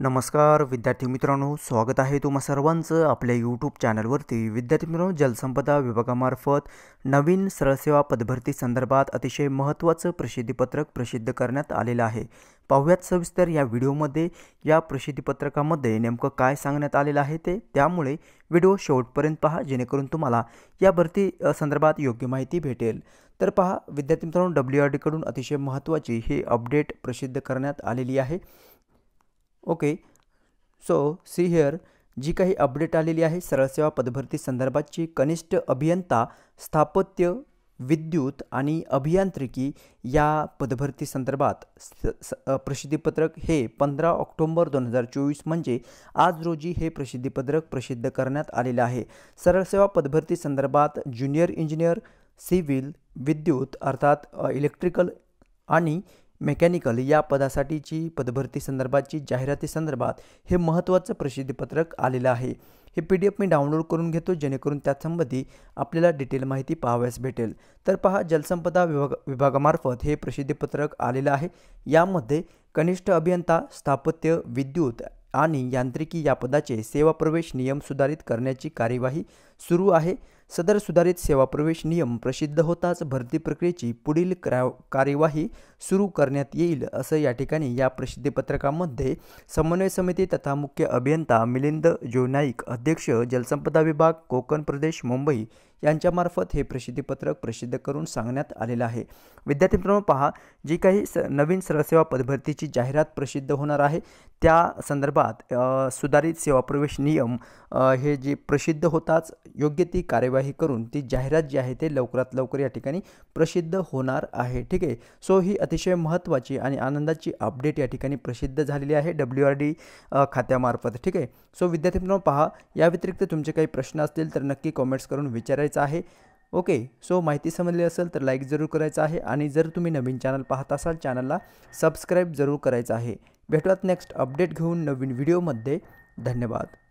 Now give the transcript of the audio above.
नमस्कार विद्यार्थी मित्रांनो स्वागत आहे तुम्हा सर्वांचं आपल्या यूट्यूब चॅनलवरती विद्यार्थी मित्रांनो जलसंपदा विभागामार्फत नवीन सरळसेवा पदभरती संदर्भात अतिशय महत्त्वाचं प्रसिद्धीपत्रक प्रसिद्ध करण्यात आलेलं आहे पाहुयात सविस्तर या व्हिडिओमध्ये या प्रसिद्धीपत्रकामध्ये नेमकं काय सांगण्यात आलेलं आहे ते त्यामुळे व्हिडिओ शेवटपर्यंत पहा जेणेकरून तुम्हाला या भरती संदर्भात योग्य माहिती भेटेल तर पहा विद्यार्थी मित्रांनो डब्ल्यू आर डीकडून अतिशय महत्त्वाची ही अपडेट प्रसिद्ध करण्यात आलेली आहे ओके सो सी हियर जी काही अपडेट आलेली आहे सेवा पदभरती संदर्भातची कनिष्ठ अभियंता स्थापत्य विद्युत आणि अभियांत्रिकी या पदभरती संदर्भात स प्रसिद्धीपत्रक हे पंधरा ऑक्टोंबर दोन हजार चोवीस म्हणजे आज रोजी हे प्रसिद्धीपत्रक प्रसिद्ध करण्यात आलेलं आहे सरळसेवा पदभरती संदर्भात ज्युनियर इंजिनियर सिव्हिल विद्युत अर्थात इलेक्ट्रिकल आणि मेकॅनिकल या पदासाठीची पदभरती संदर्भाची जाहिराती संदर्भात हे महत्त्वाचं प्रसिद्धीपत्रक आलेलं आहे हे पी डी एफ मी डाउनलोड करून घेतो जेणेकरून त्यासंबंधी आपल्याला डिटेल माहिती पाहाव्यास भेटेल तर पहा जलसंपदा विभाग विभागामार्फत हे प्रसिद्धीपत्रक आलेलं आहे यामध्ये कनिष्ठ अभियंता स्थापत्य विद्युत आणि यांत्रिकी या पदाचे सेवा प्रवेश नियम सुधारित करण्याची कार्यवाही सुरू आहे सदर सुधारित सेवा प्रवेश नियम प्रसिद्ध होताच भरती प्रक्रियेची पुढील कार्यवाही सुरू करण्यात येईल असं या ठिकाणी या प्रसिद्धीपत्रकामध्ये समन्वय समिती तथा मुख्य अभियंता मिलिंद नाईक अध्यक्ष जलसंपदा विभाग कोकण प्रदेश मुंबई यांच्यामार्फत हे प्रसिद्धीपत्रक प्रसिद्ध करून सांगण्यात आलेलं आहे विद्यार्थी मित्रांनो पहा जी काही स नवीन सरसेवा पदभरतीची जाहिरात प्रसिद्ध होणार आहे त्या संदर्भात सुधारित सेवा प्रवेश नियम हे जे प्रसिद्ध होताच योग्य ती कार्यवाही कार्यवाही करून ती जाहिरात जी आहे ते लवकरात लवकर या ठिकाणी प्रसिद्ध होणार आहे ठीक आहे सो ही अतिशय महत्त्वाची आणि आनंदाची अपडेट या ठिकाणी प्रसिद्ध झालेली आहे डब्ल्यू आर डी खात्यामार्फत ठीक आहे सो विद्यार्थी मित्रांनो पहा या व्यतिरिक्त तुमचे काही प्रश्न असतील तर नक्की कॉमेंट्स करून विचारायचं आहे ओके सो माहिती समजली असेल तर लाईक जरूर करायचं आहे आणि जर तुम्ही नवीन चॅनल पाहत असाल चॅनलला सबस्क्राईब जरूर करायचं आहे भेटूयात नेक्स्ट अपडेट घेऊन नवीन व्हिडिओमध्ये धन्यवाद